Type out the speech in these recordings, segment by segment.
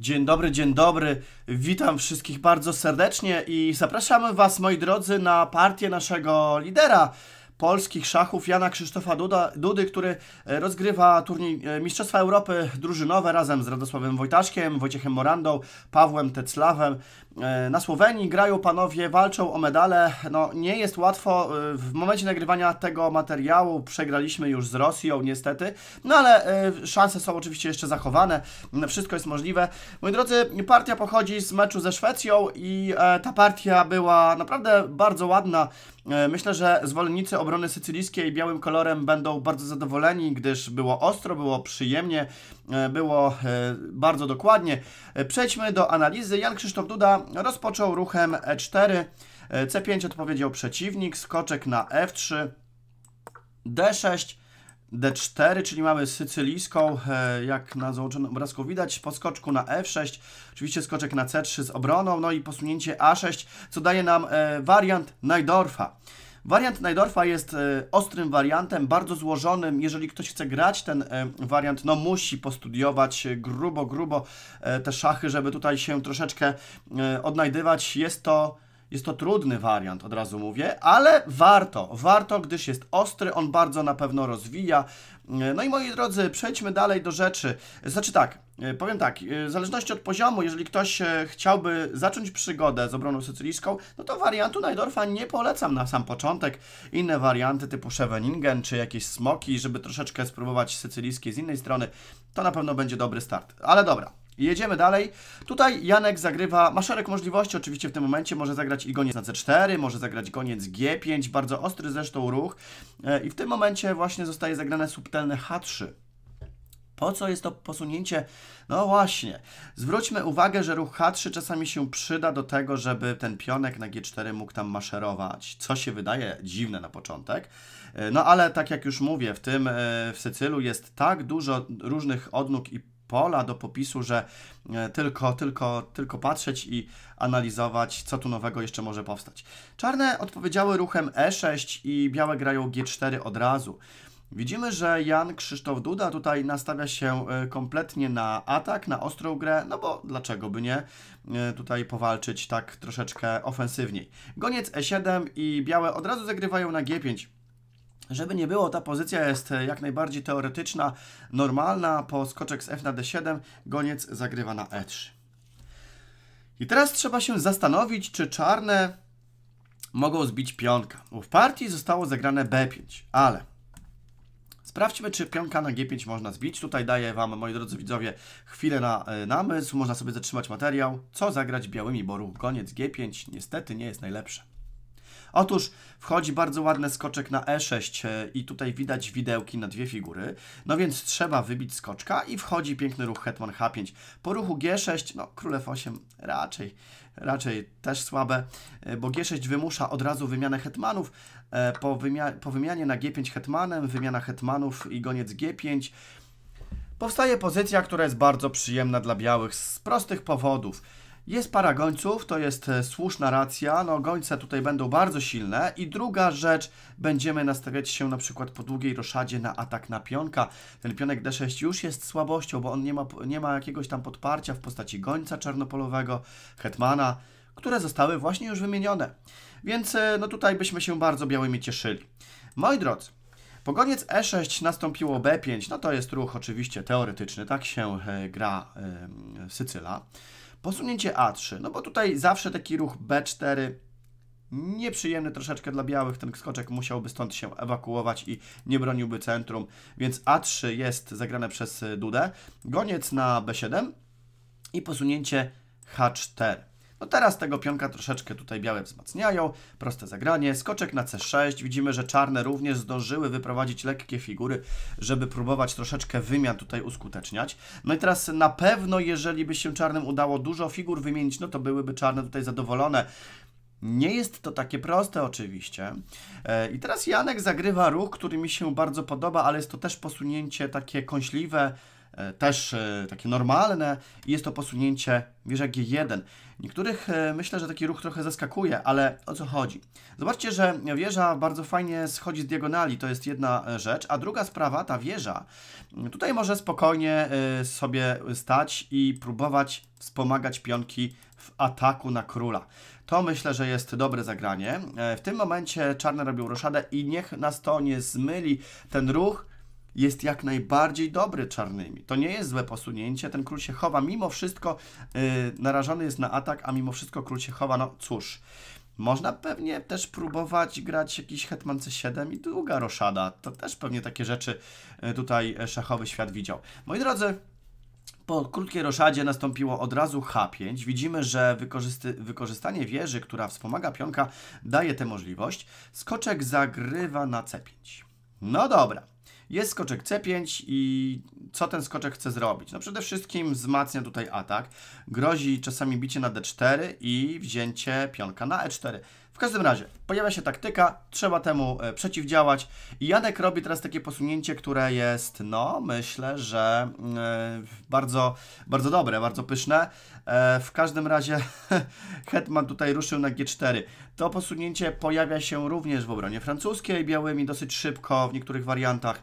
Dzień dobry, dzień dobry. Witam wszystkich bardzo serdecznie i zapraszamy Was, moi drodzy, na partię naszego lidera polskich szachów Jana Krzysztofa Duda, Dudy, który e, rozgrywa turniej e, Mistrzostwa Europy drużynowe razem z Radosławem Wojtaszkiem, Wojciechem Morandą, Pawłem Teclawem. E, na Słowenii grają panowie, walczą o medale. No, nie jest łatwo. W momencie nagrywania tego materiału przegraliśmy już z Rosją, niestety, no ale szanse są oczywiście jeszcze zachowane. No, wszystko jest możliwe. Moi drodzy, partia pochodzi z meczu ze Szwecją i ta partia była naprawdę bardzo ładna. E, myślę, że zwolennicy obrony sycylijskiej białym kolorem będą bardzo zadowoleni, gdyż było ostro, było przyjemnie, e, było e, bardzo dokładnie. Przejdźmy do analizy. Jan Krzysztof Duda rozpoczął ruchem E4, C5 odpowiedział przeciwnik, skoczek na F3, D6, D4, czyli mamy sycylijską, e, jak na załączonym obrazku widać, po skoczku na F6, oczywiście skoczek na C3 z obroną, no i posunięcie A6, co daje nam e, wariant Najdorfa. Wariant Najdorfa jest e, ostrym wariantem, bardzo złożonym. Jeżeli ktoś chce grać ten wariant, no musi postudiować grubo, grubo te szachy, żeby tutaj się troszeczkę odnajdywać. Jest to jest to trudny wariant, od razu mówię, ale warto, warto, gdyż jest ostry, on bardzo na pewno rozwija. E, no i moi drodzy, przejdźmy dalej do rzeczy. Znaczy tak, e, powiem tak, e, w zależności od poziomu, jeżeli ktoś chciałby zacząć przygodę z obroną sycylijską, no to wariantu Najdorfa nie polecam na sam początek. Inne warianty typu Scheveningen czy jakieś Smoki, żeby troszeczkę spróbować sycylijskie z innej strony, to na pewno będzie dobry start. Ale dobra, jedziemy dalej. Tutaj Janek zagrywa, ma szereg możliwości oczywiście w tym momencie, może zagrać i goniec na C4, może zagrać goniec G5, bardzo ostry zresztą ruch. E, I w tym momencie właśnie zostaje zagrane subtelne H3. Po co jest to posunięcie? No właśnie, zwróćmy uwagę, że ruch H3 czasami się przyda do tego, żeby ten pionek na G4 mógł tam maszerować, co się wydaje dziwne na początek. E, no ale tak jak już mówię, w tym e, w Sycylu jest tak dużo różnych odnóg i pola do popisu, że e, tylko, tylko, tylko patrzeć i analizować, co tu nowego jeszcze może powstać. Czarne odpowiedziały ruchem E6 i białe grają G4 od razu. Widzimy, że Jan Krzysztof Duda tutaj nastawia się e, kompletnie na atak, na ostrą grę, no bo dlaczego by nie e, tutaj powalczyć tak troszeczkę ofensywniej. Goniec E7 i białe od razu zagrywają na G5. Żeby nie było, ta pozycja jest e, jak najbardziej teoretyczna, normalna. Po skoczek z F na D7 goniec zagrywa na E3. I teraz trzeba się zastanowić, czy czarne mogą zbić pionka. w partii zostało zagrane B5, ale Sprawdźmy, czy pionka na G5 można zbić. Tutaj daję Wam, moi drodzy widzowie, chwilę na e, namysł. Można sobie zatrzymać materiał. Co zagrać białymi, bo ruch koniec G5 niestety nie jest najlepsze Otóż wchodzi bardzo ładny skoczek na E6 e, i tutaj widać widełki na dwie figury. No więc trzeba wybić skoczka i wchodzi piękny ruch hetman H5. Po ruchu G6, no król F8 raczej, raczej też słabe, e, bo G6 wymusza od razu wymianę hetmanów. E, po, wymia po wymianie na G5 hetmanem, wymiana hetmanów i goniec G5 powstaje pozycja, która jest bardzo przyjemna dla białych z prostych powodów. Jest para gońców, to jest e, słuszna racja. No, gońce tutaj będą bardzo silne. I druga rzecz, będziemy nastawiać się na przykład po długiej roszadzie na atak na pionka. Ten pionek D6 już jest słabością, bo on nie ma, nie ma jakiegoś tam podparcia w postaci gońca czarnopolowego, hetmana, które zostały właśnie już wymienione. Więc e, no tutaj byśmy się bardzo białymi cieszyli. Moi drodzy, po goniec E6 nastąpiło B5, no to jest ruch oczywiście teoretyczny, tak się e, gra Sycyla. Posunięcie A3, no bo tutaj zawsze taki ruch B4 nieprzyjemny troszeczkę dla białych, ten skoczek musiałby stąd się ewakuować i nie broniłby centrum, więc A3 jest zagrane przez e, Dudę, goniec na B7 i posunięcie H4. No teraz tego pionka troszeczkę tutaj białe wzmacniają, proste zagranie, skoczek na c6, widzimy, że czarne również zdążyły wyprowadzić lekkie figury, żeby próbować troszeczkę wymian tutaj uskuteczniać. No i teraz na pewno, jeżeli by się czarnym udało dużo figur wymienić, no to byłyby czarne tutaj zadowolone. Nie jest to takie proste oczywiście. E, I teraz Janek zagrywa ruch, który mi się bardzo podoba, ale jest to też posunięcie takie kąśliwe, e, też e, takie normalne i jest to posunięcie wieża G1. Niektórych e, myślę, że taki ruch trochę zaskakuje, ale o co chodzi? Zobaczcie, że wieża bardzo fajnie schodzi z diagonali, to jest jedna e, rzecz, a druga sprawa, ta wieża, tutaj może spokojnie e, sobie stać i próbować wspomagać pionki w ataku na króla. To myślę, że jest dobre zagranie. W tym momencie czarne robią roszadę i niech nas to nie zmyli ten ruch, jest jak najbardziej dobry czarnymi. To nie jest złe posunięcie, ten król się chowa, mimo wszystko y, narażony jest na atak, a mimo wszystko król się chowa, no cóż. Można pewnie też próbować grać jakiś Hetman C7 i długa roszada. To też pewnie takie rzeczy y, tutaj e, szachowy świat widział. Moi drodzy, po krótkiej roszadzie nastąpiło od razu H5. Widzimy, że wykorzystanie wieży, która wspomaga pionka, daje tę możliwość. Skoczek zagrywa na C5. No dobra, jest skoczek C5 i co ten skoczek chce zrobić? No przede wszystkim wzmacnia tutaj atak. Grozi czasami bicie na D4 i wzięcie pionka na E4. W każdym razie, pojawia się taktyka, trzeba temu e, przeciwdziałać. Janek robi teraz takie posunięcie, które jest, no, myślę, że mm, e, bardzo, bardzo dobre, bardzo pyszne. E, w każdym razie Hetman tutaj ruszył na G4. To posunięcie pojawia się również w obronie francuskiej białymi dosyć szybko w niektórych wariantach.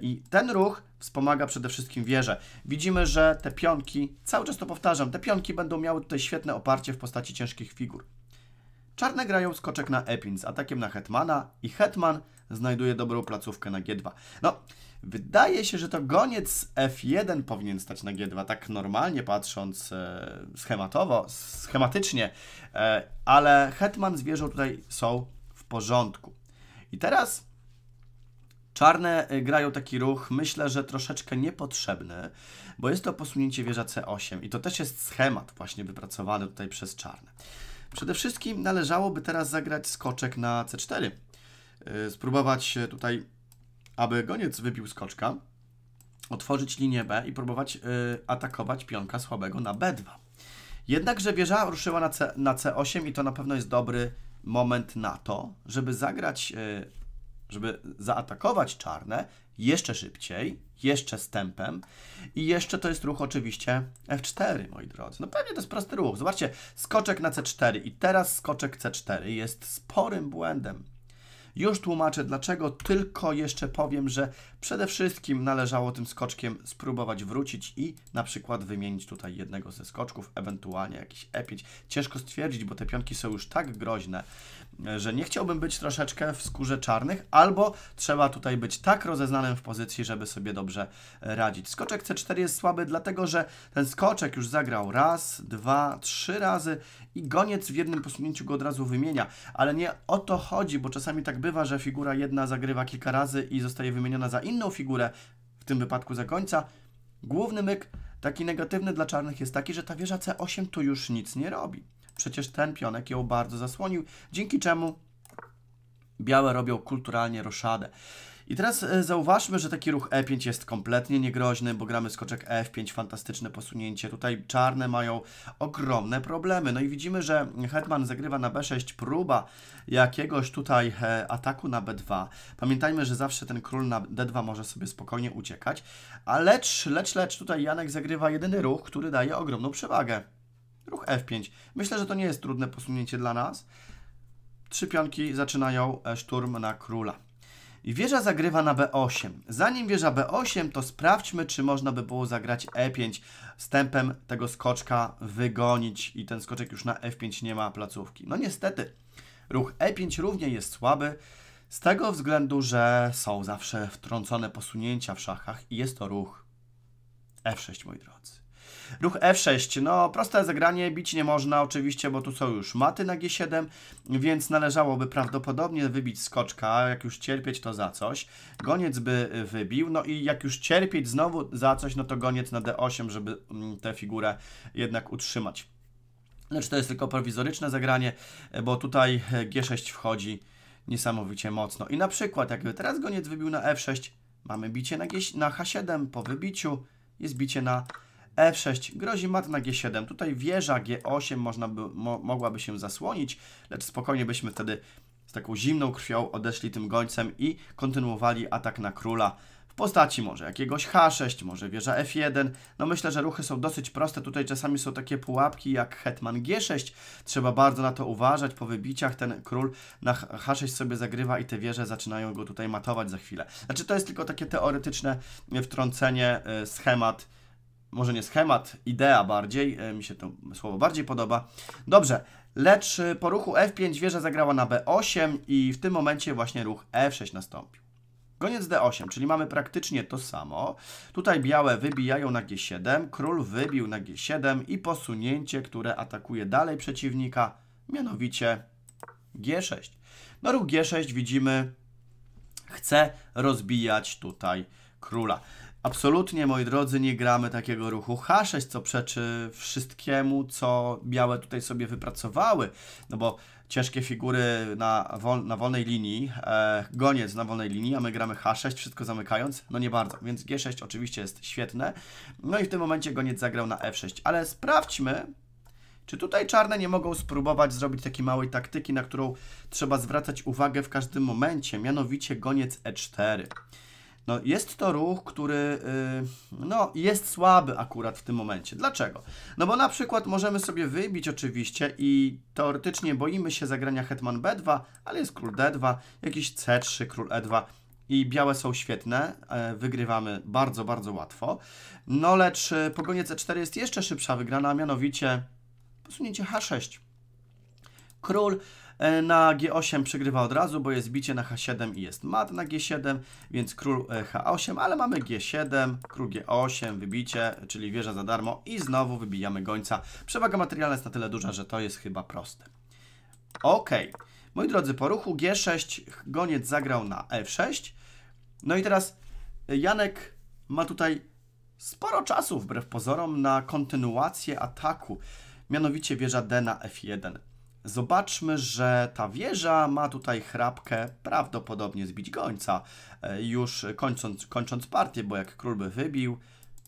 I ten ruch wspomaga przede wszystkim wieżę. Widzimy, że te pionki, cały czas to powtarzam, te pionki będą miały tutaj świetne oparcie w postaci ciężkich figur. Czarne grają skoczek na Epin z atakiem na Hetmana i Hetman znajduje dobrą placówkę na G2. No, wydaje się, że to goniec F1 powinien stać na G2, tak normalnie patrząc e, schematowo, schematycznie, e, ale Hetman z wieżą tutaj są w porządku. I teraz czarne e, grają taki ruch, myślę, że troszeczkę niepotrzebny, bo jest to posunięcie wieża C8 i to też jest schemat właśnie wypracowany tutaj przez czarne. Przede wszystkim należałoby teraz zagrać skoczek na C4. E, spróbować tutaj, aby goniec wybił skoczka, otworzyć linię B i próbować e, atakować pionka słabego na B2. Jednakże wieża ruszyła na, C, na C8 i to na pewno jest dobry moment na to, żeby zagrać e, żeby zaatakować czarne jeszcze szybciej, jeszcze z tempem i jeszcze to jest ruch oczywiście F4, moi drodzy. No pewnie to jest prosty ruch. Zobaczcie, skoczek na C4 i teraz skoczek C4 jest sporym błędem. Już tłumaczę dlaczego, tylko jeszcze powiem, że przede wszystkim należało tym skoczkiem spróbować wrócić i na przykład wymienić tutaj jednego ze skoczków, ewentualnie jakiś E5. Ciężko stwierdzić, bo te pionki są już tak groźne, e, że nie chciałbym być troszeczkę w skórze czarnych, albo trzeba tutaj być tak rozeznanym w pozycji, żeby sobie dobrze e, radzić. Skoczek C4 jest słaby, dlatego że ten skoczek już zagrał raz, dwa, trzy razy i goniec w jednym posunięciu go od razu wymienia, ale nie o to chodzi, bo czasami tak by bywa, że figura jedna zagrywa kilka razy i zostaje wymieniona za inną figurę, w tym wypadku za końca. Główny myk, taki negatywny dla czarnych, jest taki, że ta wieża C8 tu już nic nie robi. Przecież ten pionek ją bardzo zasłonił, dzięki czemu białe robią kulturalnie roszadę. I teraz e, zauważmy, że taki ruch E5 jest kompletnie niegroźny, bo gramy skoczek F5, fantastyczne posunięcie. Tutaj czarne mają ogromne problemy. No i widzimy, że Hetman zagrywa na B6, próba jakiegoś tutaj e, ataku na B2. Pamiętajmy, że zawsze ten król na D2 może sobie spokojnie uciekać. A lecz, lecz, lecz tutaj Janek zagrywa jedyny ruch, który daje ogromną przewagę. Ruch F5. Myślę, że to nie jest trudne posunięcie dla nas. Trzy pionki zaczynają e, szturm na króla. I wieża zagrywa na B8. Zanim wieża B8, to sprawdźmy, czy można by było zagrać E5. Wstępem tego skoczka wygonić i ten skoczek już na F5 nie ma placówki. No niestety, ruch E5 równie jest słaby, z tego względu, że są zawsze wtrącone posunięcia w szachach i jest to ruch F6, moi drodzy. Ruch F6, no proste zagranie, bić nie można oczywiście, bo tu są już maty na G7, więc należałoby prawdopodobnie wybić skoczka, jak już cierpieć to za coś. Goniec by y, wybił, no i jak już cierpieć znowu za coś, no to goniec na D8, żeby mm, tę figurę jednak utrzymać. Lecz to jest tylko prowizoryczne zagranie, y, bo tutaj y, G6 wchodzi niesamowicie mocno. I na przykład, jakby teraz goniec wybił na F6, mamy bicie na, G, na H7, po wybiciu jest bicie na E6 grozi mat na G7. Tutaj wieża G8 można by, mo, mogłaby się zasłonić, lecz spokojnie byśmy wtedy z taką zimną krwią odeszli tym gońcem i kontynuowali atak na króla w postaci może jakiegoś H6, może wieża F1. No myślę, że ruchy są dosyć proste. Tutaj czasami są takie pułapki jak hetman G6. Trzeba bardzo na to uważać. Po wybiciach ten król na H6 sobie zagrywa i te wieże zaczynają go tutaj matować za chwilę. Znaczy to jest tylko takie teoretyczne wtrącenie, e, schemat może nie schemat, idea bardziej, e, mi się to słowo bardziej podoba. Dobrze, lecz e, po ruchu F5 wieża zagrała na B8 i w tym momencie właśnie ruch F6 nastąpił. Koniec D8, czyli mamy praktycznie to samo. Tutaj białe wybijają na G7, król wybił na G7 i posunięcie, które atakuje dalej przeciwnika, mianowicie G6. No ruch G6 widzimy chce rozbijać tutaj króla. Absolutnie, moi drodzy, nie gramy takiego ruchu H6, co przeczy wszystkiemu, co białe tutaj sobie wypracowały, no bo ciężkie figury na, wol, na wolnej linii, e, goniec na wolnej linii, a my gramy H6, wszystko zamykając, no nie bardzo, więc G6 oczywiście jest świetne, no i w tym momencie goniec zagrał na F6, ale sprawdźmy, czy tutaj czarne nie mogą spróbować zrobić takiej małej taktyki, na którą trzeba zwracać uwagę w każdym momencie, mianowicie goniec E4. No, jest to ruch, który y, no, jest słaby akurat w tym momencie. Dlaczego? No bo na przykład możemy sobie wybić oczywiście i teoretycznie boimy się zagrania hetman b2, ale jest król d2, jakiś c3, król e2 i białe są świetne, e, wygrywamy bardzo, bardzo łatwo. No lecz y, pogonie e c4 jest jeszcze szybsza wygrana, a mianowicie posunięcie h6. Król E, na G8 przegrywa od razu, bo jest bicie na H7 i jest mat na G7, więc król e, H8, ale mamy G7, król G8, wybicie, czyli wieża za darmo i znowu wybijamy gońca. Przewaga materialna jest na tyle duża, że to jest chyba proste. Ok. Moi drodzy, po ruchu G6 goniec zagrał na F6. No i teraz e, Janek ma tutaj sporo czasu, wbrew pozorom, na kontynuację ataku. Mianowicie wieża D na F1. Zobaczmy, że ta wieża ma tutaj chrapkę prawdopodobnie zbić gońca, e, już kończąc, kończąc partię, bo jak król by wybił,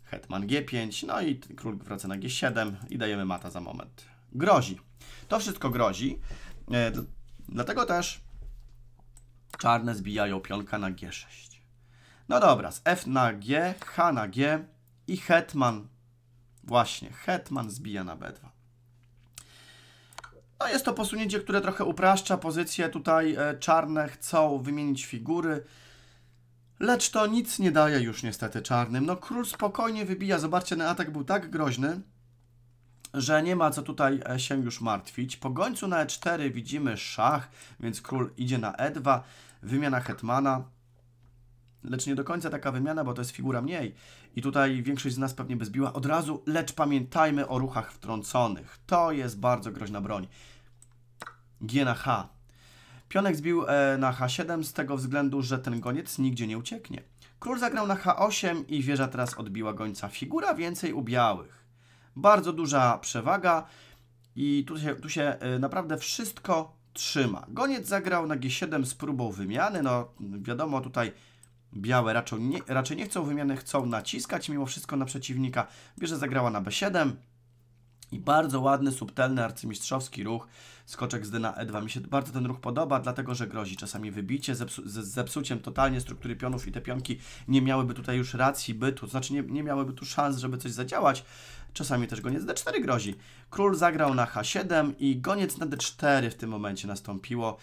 hetman g5, no i król wraca na g7 i dajemy mata za moment. Grozi. To wszystko grozi, e, dlatego też czarne zbijają pionka na g6. No dobra, z f na g, h na g i hetman, właśnie, hetman zbija na b2. No jest to posunięcie, które trochę upraszcza pozycję. Tutaj e, czarne chcą wymienić figury. Lecz to nic nie daje już niestety czarnym. No król spokojnie wybija. Zobaczcie, ten atak był tak groźny, że nie ma co tutaj e, się już martwić. Po gońcu na e4 widzimy szach, więc król idzie na e2. Wymiana hetmana lecz nie do końca taka wymiana, bo to jest figura mniej. I tutaj większość z nas pewnie by zbiła od razu, lecz pamiętajmy o ruchach wtrąconych. To jest bardzo groźna broń. G na H. Pionek zbił e, na H7 z tego względu, że ten goniec nigdzie nie ucieknie. Król zagrał na H8 i wieża teraz odbiła gońca. Figura więcej u białych. Bardzo duża przewaga i tu się, tu się e, naprawdę wszystko trzyma. Goniec zagrał na G7 z próbą wymiany. No wiadomo, tutaj Białe raczej nie, raczej nie chcą wymiany, chcą naciskać mimo wszystko na przeciwnika. Bierze zagrała na B7. I bardzo ładny, subtelny, arcymistrzowski ruch. Skoczek z dyna E2. Mi się bardzo ten ruch podoba, dlatego że grozi czasami wybicie zepsu z zepsuciem totalnie struktury pionów i te pionki nie miałyby tutaj już racji bytu, znaczy nie, nie miałyby tu szans, żeby coś zadziałać. Czasami też goniec D4 grozi. Król zagrał na H7 i goniec na D4 w tym momencie nastąpiło.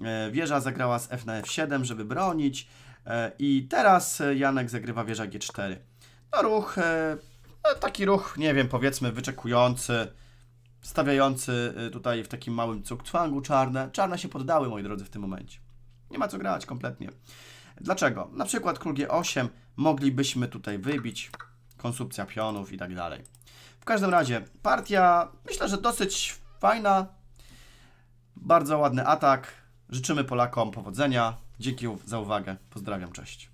E, wieża zagrała z F na F7, żeby bronić. E, I teraz e, Janek zagrywa wieża G4. No ruch, e, no taki ruch, nie wiem, powiedzmy wyczekujący, stawiający tutaj w takim małym cukwangu czarne. Czarne się poddały, moi drodzy, w tym momencie. Nie ma co grać kompletnie. Dlaczego? Na przykład król G8 moglibyśmy tutaj wybić, konsumpcja pionów i tak dalej. W każdym razie partia myślę, że dosyć fajna, bardzo ładny atak. Życzymy Polakom powodzenia. Dzięki za uwagę. Pozdrawiam, cześć.